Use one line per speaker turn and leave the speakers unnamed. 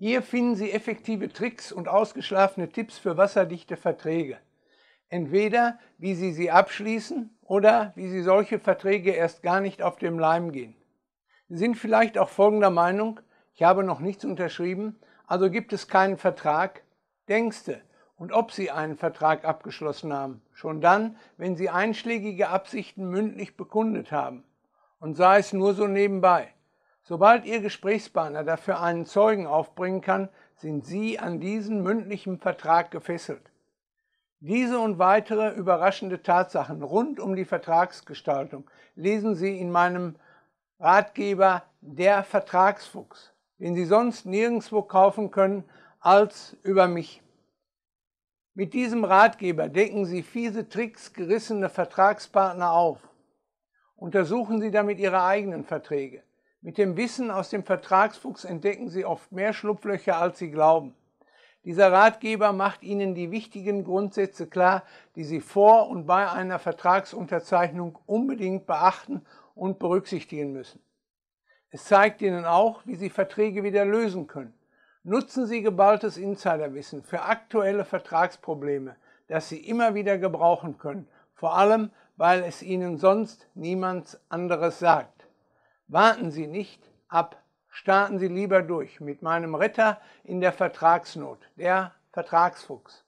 Hier finden Sie effektive Tricks und ausgeschlafene Tipps für wasserdichte Verträge. Entweder wie Sie sie abschließen oder wie Sie solche Verträge erst gar nicht auf dem Leim gehen. Sie sind vielleicht auch folgender Meinung, ich habe noch nichts unterschrieben, also gibt es keinen Vertrag. Denkste, und ob Sie einen Vertrag abgeschlossen haben, schon dann, wenn Sie einschlägige Absichten mündlich bekundet haben. Und sei es nur so nebenbei. Sobald Ihr Gesprächspartner dafür einen Zeugen aufbringen kann, sind Sie an diesen mündlichen Vertrag gefesselt. Diese und weitere überraschende Tatsachen rund um die Vertragsgestaltung lesen Sie in meinem Ratgeber Der Vertragsfuchs, den Sie sonst nirgendwo kaufen können als über mich. Mit diesem Ratgeber decken Sie fiese Tricks gerissene Vertragspartner auf. Untersuchen Sie damit Ihre eigenen Verträge. Mit dem Wissen aus dem Vertragsfuchs entdecken Sie oft mehr Schlupflöcher, als Sie glauben. Dieser Ratgeber macht Ihnen die wichtigen Grundsätze klar, die Sie vor und bei einer Vertragsunterzeichnung unbedingt beachten und berücksichtigen müssen. Es zeigt Ihnen auch, wie Sie Verträge wieder lösen können. Nutzen Sie geballtes Insiderwissen für aktuelle Vertragsprobleme, das Sie immer wieder gebrauchen können, vor allem weil es Ihnen sonst niemand anderes sagt. Warten Sie nicht ab. Starten Sie lieber durch mit meinem Retter in der Vertragsnot, der Vertragsfuchs.